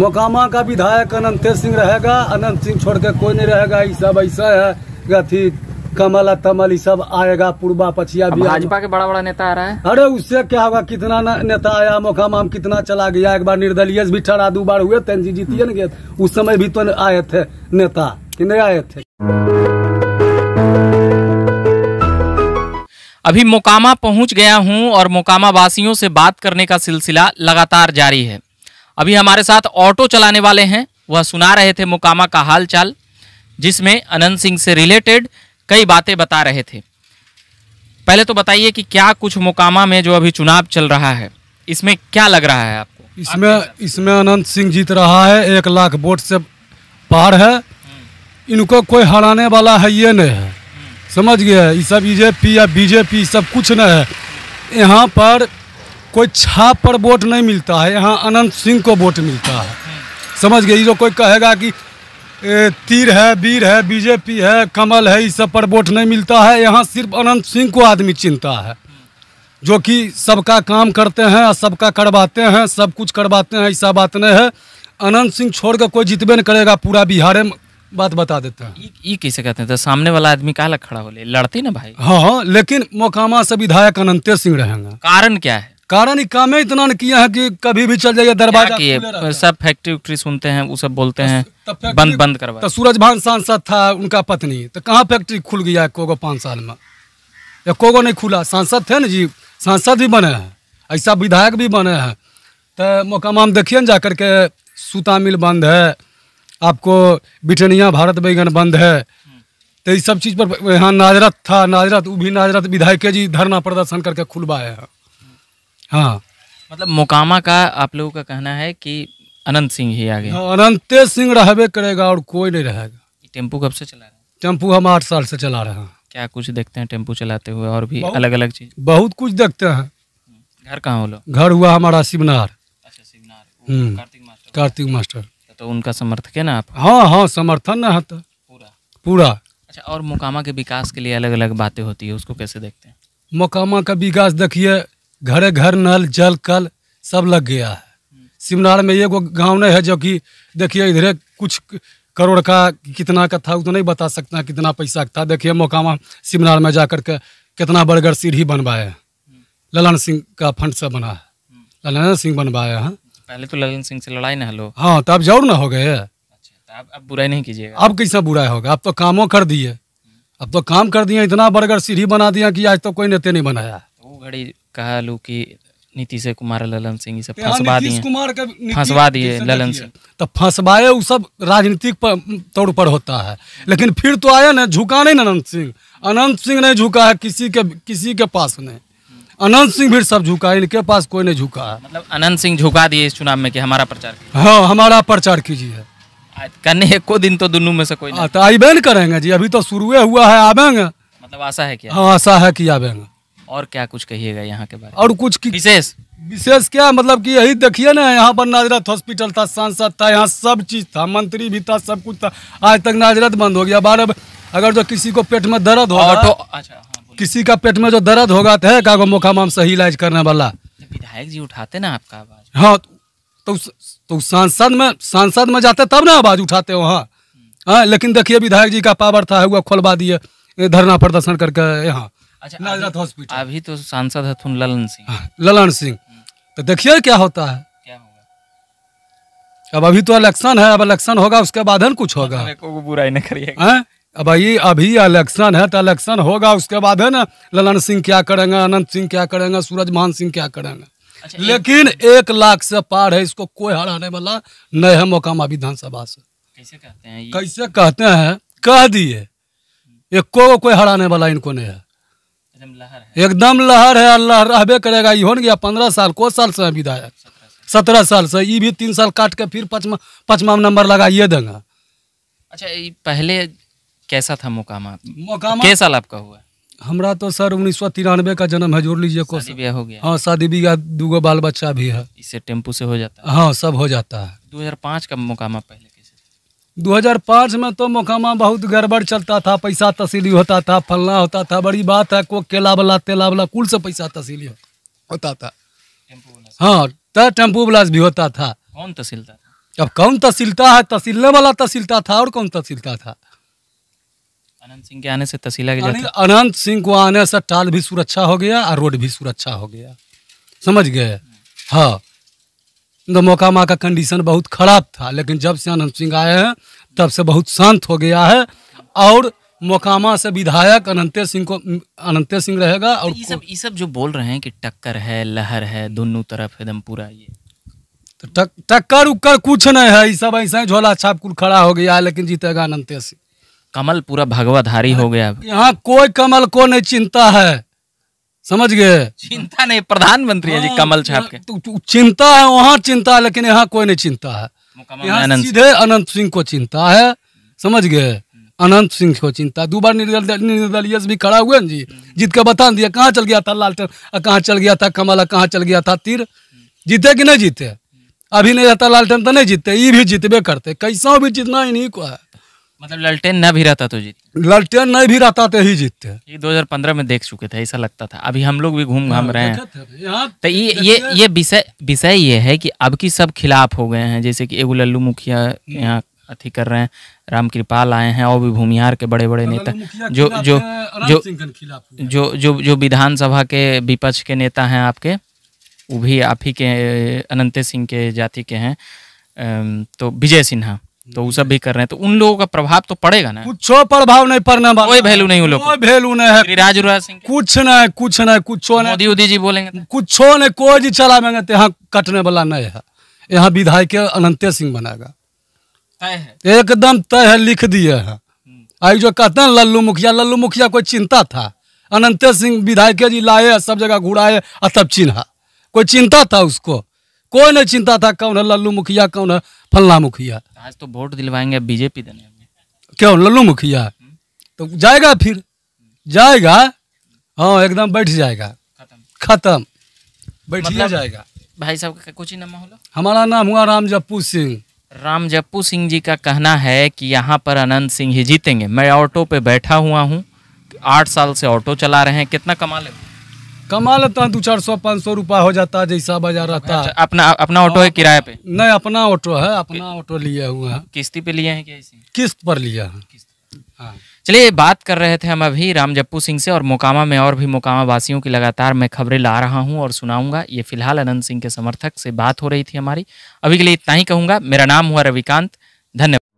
मोकामा का विधायक अनंत सिंह रहेगा अनंत सिंह छोड़ के कोई नहीं रहेगा ये सब ऐसा है अथी कमल तमल सब आएगा पूर्वा पछिया भी भाजपा के बड़ा बड़ा नेता आ रहा है अरे उससे क्या होगा कितना नेता आया मोकामा कितना चला गया एक बार निर्दलीय भी ठहरा दो बार हुए थे जी जीतिए ना उस समय भी तो आए थे नेता की नहीं आए थे अभी मोकामा पहुंच गया हूं और मोकामा वासियों से बात करने का सिलसिला लगातार जारी है अभी हमारे साथ ऑटो चलाने वाले हैं वह सुना रहे थे मुकामा का हाल चाल जिसमें अनंत सिंह से रिलेटेड कई बातें बता रहे थे पहले तो बताइए कि क्या कुछ मुकामा में जो अभी चुनाव चल रहा है इसमें क्या लग रहा है आपको इसमें इसमें अनंत सिंह जीत रहा है एक लाख वोट से पार है इनको कोई हराने वाला है ये नहीं है समझ गया ये सब बीजेपी या बीजेपी सब कुछ नहीं है यहाँ पर कोई छाप पर वोट नहीं मिलता है यहाँ अनंत सिंह को वोट मिलता है समझ गए जो कोई कहेगा कि ए, तीर है वीर है बीजेपी है कमल है इस सब पर वोट नहीं मिलता है यहाँ सिर्फ अनंत सिंह को आदमी चिंता है जो कि सबका काम करते हैं और सबका करवाते हैं सब कुछ करवाते हैं ऐसा बात नहीं है अनंत सिंह छोड़ कर कोई जितबे नहीं करेगा पूरा बिहार में बात बता देते हैं ये कैसे कहते हैं तो सामने वाला आदमी कहा खड़ा हो ले लड़ते ना भाई हाँ, हाँ लेकिन मोकामा से विधायक अनंत सिंह रहेंगे कारण क्या है कारण काम इतना किया है कि कभी भी चल जाइए दरवाजा किए सब फैक्ट्री वैक्ट्री सुनते हैं वो सब बोलते हैं बंद बंद करवा तो सूरज भान सांसद था उनका पत्नी तो कहाँ फैक्ट्री खुल गया कोगो पाँच साल में या कोगो नहीं खुला सांसद थे ना जी सांसद भी बने हैं ऐसा विधायक भी बने हैं तो मोकामा में देखिए ना जा करके सूता मिल बंद है आपको बिठनिया भारत बैगन बंद है तो इस सब चीज़ पर यहाँ नाजरत था नाजरत वो भी नाजरत विधायक जी धरना प्रदर्शन करके खुलवाए हैं हाँ मतलब मोकामा का आप लोगों का कहना है कि अनंत सिंह ही आ हाँ, अनंत सिंह रहे करेगा और कोई नहीं रहेगा टेम्पू कब से चला रहे हैं टेम्पू हम आठ साल से चला रहे हैं क्या कुछ देखते हैं टेम्पू चलाते हुए और भी अलग अलग चीज बहुत कुछ देखते हैं घर कहाँ हो घर हुआ हमारा शिवनार अच्छा हम्म। कार्तिक मास्टर कार्तिक मास्टर तो, तो उनका समर्थक है ना आप हाँ हाँ समर्थन ना तो। पूरा पूरा अच्छा और मोकामा के विकास के लिए अलग अलग बातें होती है उसको कैसे देखते हैं मोकामा का विकास देखिए घर घर नल जल कल सब लग गया है सिमनार में एगो गाँव नहीं है जो कि देखिए इधर कुछ करोड़ का कितना का था वो तो नहीं बता सकता कितना पैसा का था देखिए मोकामा सिमनार में जाकर के कितना बर्गर सीढ़ी बनवाए हैं ललन सिंह का फंड से बना है ललन सिंह बनवाए हैं पहले तो ललन सिंह से लड़ाई ना हलो हाँ तो अब जरूर ना हो गए अच्छा, तो अब बुराई नहीं कीजिएगा अब कैसा बुराई होगा अब तो कामों कर दिए अब तो काम कर दिए इतना बर्गर सीढ़ी बना दिया कि आज तो कोई नेता नहीं बनाया अगड़ी कहा लू कि नीतीश कुमार ललन सिंह सब हाँ, फंसवा दिए कुमार का फंसवा दिए ललन सिंह तो फंसवाए वो सब राजनीतिक तौर पर होता है लेकिन फिर तो आया ना झुका नहीं अनंत सिंह अनंत सिंह नहीं झुका है किसी के किसी के पास नहीं अनंत सिंह भी सब झुका इनके पास कोई नहीं झुका है मतलब अनंत सिंह झुका दिए इस चुनाव में कि हमारा प्रचार हाँ हमारा प्रचार कीजिए करने एको दिन तो दोनों में से कोई नहीं हाँ, तो आईबेन करेंगे जी अभी तो शुरू हुआ है आवेंगे मतलब आशा है क्या हाँ आशा है कि आवेंगे और क्या कुछ कहिएगा यहाँ के बारे में और कुछ विशेष विशेष क्या मतलब कि यही देखिए ना यहाँ पर नाजरत हॉस्पिटल था सांसद था यहाँ सब चीज़ था मंत्री भी था सब कुछ था आज तक नाजरत बंद हो गया बारह अगर जो किसी को पेट में दर्द होगा तो अच्छा हाँ, किसी का पेट में जो दर्द होगा तो है कागो माम सही इलाज करने वाला विधायक जी उठाते ना आपका आवाज हाँ तो तो सांसद में सांसद में जाते तब ना आवाज उठाते वहाँ हाँ लेकिन देखिए विधायक जी का पावर था हुआ खोलवा दिए धरना प्रदर्शन करके यहाँ अच्छा हॉस्पिटल अभी तो सांसद तुम ललन सिंह हाँ, ललन सिंह तो देखिए क्या होता है क्या होगा अब अभी तो इलेक्शन है अब इलेक्शन होगा उसके बाद है कुछ होगा को बुराई नहीं करिएगा हाँ? अब ये अभी इलेक्शन है तो इलेक्शन होगा उसके बाद है ना ललन सिंह क्या करेंगे अनंत सिंह क्या करेंगे सूरज मान सिंह क्या करेंगे अच्छा, लेकिन एक, एक लाख से पार है इसको कोई हराने वाला नहीं है मोकामा विधानसभा से कैसे कहते हैं कैसे कहते हैं कह दिए एक को कोई हराने वाला इनको नहीं है एकदम लहर है अल्लाह रहबे करेगा ये हो गया पंद्रह साल को साल से विधायक सत्रह साल से ये भी तीन साल काट के फिर पचमा पचमा नंबर लगा ये देंगे अच्छा ये पहले कैसा था मुकामा मोकामा कैसा साल आपका हुआ हमारा तो सर उन्नीस सौ तिरानवे का जन्म है जोड़ लीजिए ब्याह हो गया हाँ शादी ब्याह दू गो बाल बच्चा भी है इससे टेम्पू से हो जाता है हाँ सब हो जाता है दो का मुकामा पहले 2005 में तो मोकामा बहुत गड़बड़ चलता था पैसा तसीली होता था फलना होता था बड़ी बात है को केला वाला तेला वाला कुल से पैसा तसीली हो, होता था हाँ तो टेम्पू वाला भी होता था कौन तसीलता था अब कौन तसीलता है तसीलने वाला तसीलता था और कौन तसीलता था अनंत सिंह के आने से तसीला गया अनंत सिंह को आने से टाल भी सुरक्षा हो गया और रोड भी सुरक्षा हो गया समझ गए हाँ तो मोकामा का कंडीशन बहुत ख़राब था लेकिन जब से आनंद सिंह आए हैं तब से बहुत शांत हो गया है और मोकामा से विधायक अनंत सिंह को अनंत सिंह रहेगा और ये सब ये सब जो बोल रहे हैं कि टक्कर है लहर है दोनों तरफ एकदम पूरा ये तो टक, टक्कर उक्कर कुछ नहीं है ये सब ऐसा झोला छाप कुल खड़ा हो गया है लेकिन जीतेगा अनंत सिंह कमल पूरा भगवाधारी हो गया यहाँ कोई कमल को नहीं चिंता है समझ गए चिंता नहीं प्रधानमंत्री है जी हाँ, कमल छाप के चिंता है वहाँ चिंता है लेकिन यहाँ कोई नहीं चिंता है यहाँ सीधे अनंत सिंह को चिंता है समझ गए अनंत सिंह को चिंता दो बार निर्दलीय भी खड़ा हुए जी जीत के बता दिया कहाँ चल गया था लालटेन कहाँ चल गया था कमल कहाँ चल गया था तीर जीते कि नहीं जीते अभी नहीं रहता लालटन तो नहीं जीते ये भी जीतबे करते कैसा भी जीतना इन्हीं को है मतलब ललटेन न भी रहता तो जीत ललटेन न भी रहता तो ही जीतते ये 2015 में देख चुके थे ऐसा लगता था अभी हम लोग भी घूम घाम हाँ, रहे हैं तो ये ये ये विषय विषय ये है कि अब की सब खिलाफ हो गए हैं जैसे कि एगो लल्लू मुखिया हम्म। यहाँ अथी कर रहे हैं राम कृपाल आए हैं और भी भूमिहार के बड़े बड़े नेता जो जो जो जो जो जो विधानसभा के विपक्ष के नेता हैं आपके वो भी आप ही के अनंत सिंह के जाति के हैं तो विजय सिन्हा तो वो सब भी कर रहे हैं तो उन लोगों का प्रभाव तो पड़ेगा ना कुछ प्रभाव नहीं पड़ना कोई वैल्यू नहीं उन लोग कोई वैल्यू नहीं है गिरिराज सिंह कुछ नहीं कुछ नहीं कुछ मोदी उदी जी बोलेंगे तो। कुछ नहीं कोई जी चला मांगे तो यहाँ कटने वाला नहीं है यहाँ विधायक अनंत सिंह बनेगा एकदम तय है लिख दिए है हम्म। आई जो कहते हैं लल्लू मुखिया लल्लू मुखिया कोई चिंता था अनंत सिंह विधायक जी लाए सब जगह घुराए और तब चिन्हा कोई चिंता था उसको कोई नहीं चिंता था कौन है लल्लू मुखिया कौन है फल्ला मुखिया आज तो वोट दिलवाएंगे बीजेपी देने क्यों लल्लू मुखिया हम्म। तो जाएगा फिर जाएगा हाँ एकदम बैठ जाएगा खत्म बैठ मतलब जाएगा भाई साहब का कुछ ही नाम हमारा नाम हुआ राम जप्पू सिंह राम जप्पू सिंह जी का कहना है कि यहाँ पर अनंत सिंह ही जीतेंगे मैं ऑटो पे बैठा हुआ हूँ आठ साल से ऑटो चला रहे हैं कितना कमा ले कमा लेता दो चार सौ पाँच सौ रुपया हो जाता है जैसा बाजार रहता है अच्छा, अपना अपना ऑटो है किराए पे हाँ, नहीं अपना ऑटो है अपना ऑटो लिए हुए हैं किस्ती पे लिए हैं क्या किस्त पर लिया है हाँ। चलिए बात कर रहे थे हम अभी रामजप्पू सिंह से और मोकामा में और भी मोकामा वासियों की लगातार मैं खबरें ला रहा हूं और सुनाऊंगा ये फिलहाल अनंत सिंह के समर्थक से बात हो रही थी हमारी अभी के लिए इतना ही कहूंगा मेरा नाम हुआ रविकांत धन्यवाद